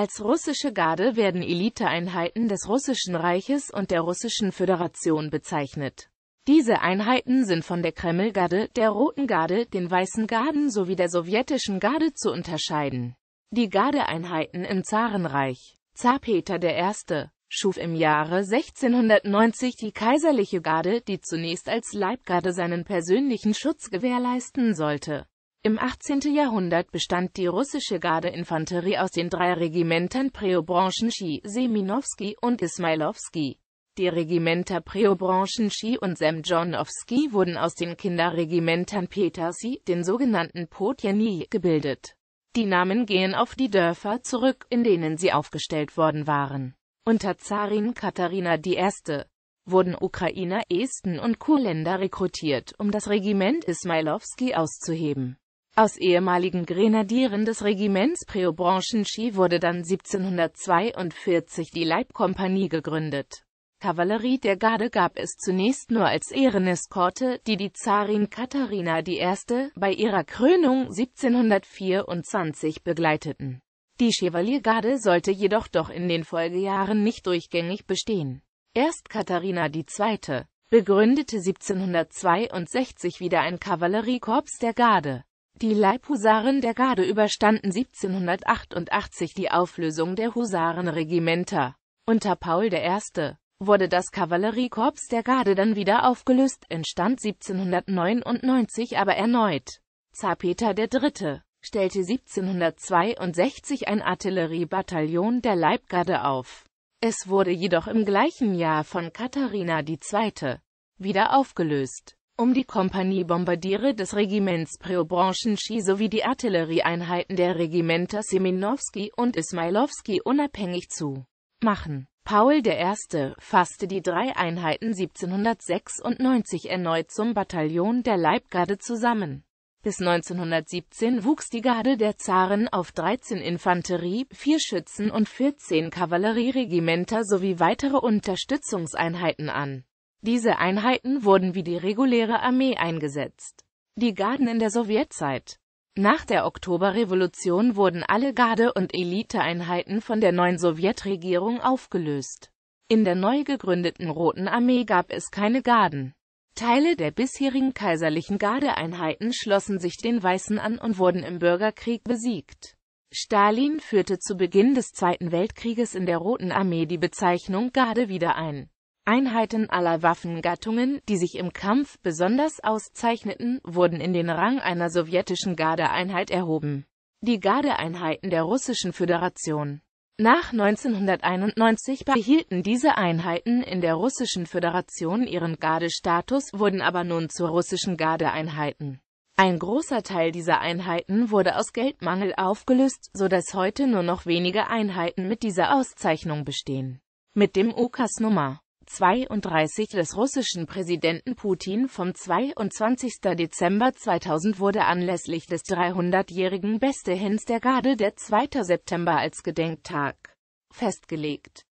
Als russische Garde werden Eliteeinheiten des Russischen Reiches und der Russischen Föderation bezeichnet. Diese Einheiten sind von der Kremlgarde, der Roten Garde, den Weißen Garden sowie der Sowjetischen Garde zu unterscheiden. Die Gardeeinheiten im Zarenreich Zar Peter I. schuf im Jahre 1690 die kaiserliche Garde, die zunächst als Leibgarde seinen persönlichen Schutz gewährleisten sollte. Im 18. Jahrhundert bestand die russische Gardeinfanterie aus den drei Regimentern Preobranschenschi, Seminowski und Ismailowski. Die Regimenter Preobranschenschi und Semjonowski wurden aus den Kinderregimentern Petersi, den sogenannten Potjeni, gebildet. Die Namen gehen auf die Dörfer zurück, in denen sie aufgestellt worden waren. Unter Zarin Katharina I wurden Ukrainer, Esten und Kurländer rekrutiert, um das Regiment Ismailowski auszuheben. Aus ehemaligen Grenadieren des Regiments Preobranchenchi wurde dann 1742 die Leibkompanie gegründet. Kavallerie der Garde gab es zunächst nur als Ehreneskorte, die die Zarin Katharina I. bei ihrer Krönung 1724 begleiteten. Die Chevaliergarde sollte jedoch doch in den Folgejahren nicht durchgängig bestehen. Erst Katharina II. begründete 1762 wieder ein Kavalleriekorps der Garde. Die Leibhusaren der Garde überstanden 1788 die Auflösung der Husarenregimenter. Unter Paul I. wurde das Kavalleriekorps der Garde dann wieder aufgelöst, entstand 1799 aber erneut. Zar Peter III. stellte 1762 ein Artilleriebataillon der Leibgarde auf. Es wurde jedoch im gleichen Jahr von Katharina II. wieder aufgelöst um die Kompanie-Bombardiere des Regiments Preobranschi sowie die Artillerieeinheiten der Regimenter Seminowski und Ismailowski unabhängig zu machen. Paul I. fasste die drei Einheiten 1796 erneut zum Bataillon der Leibgarde zusammen. Bis 1917 wuchs die Garde der Zaren auf 13 Infanterie, 4 Schützen und 14 Kavallerieregimenter sowie weitere Unterstützungseinheiten an. Diese Einheiten wurden wie die reguläre Armee eingesetzt. Die Garden in der Sowjetzeit Nach der Oktoberrevolution wurden alle Garde- und Eliteeinheiten von der neuen Sowjetregierung aufgelöst. In der neu gegründeten Roten Armee gab es keine Garden. Teile der bisherigen kaiserlichen Gardeeinheiten schlossen sich den Weißen an und wurden im Bürgerkrieg besiegt. Stalin führte zu Beginn des Zweiten Weltkrieges in der Roten Armee die Bezeichnung Garde wieder ein. Einheiten aller Waffengattungen, die sich im Kampf besonders auszeichneten, wurden in den Rang einer sowjetischen Gardeeinheit erhoben. Die Gardeeinheiten der Russischen Föderation Nach 1991 behielten diese Einheiten in der Russischen Föderation ihren Gardestatus, wurden aber nun zu russischen Gardeeinheiten. Ein großer Teil dieser Einheiten wurde aus Geldmangel aufgelöst, so dass heute nur noch wenige Einheiten mit dieser Auszeichnung bestehen. Mit dem UKAS Nummer 32 des russischen Präsidenten Putin vom 22. Dezember 2000 wurde anlässlich des 300-jährigen Bestehens der Garde der 2. September als Gedenktag festgelegt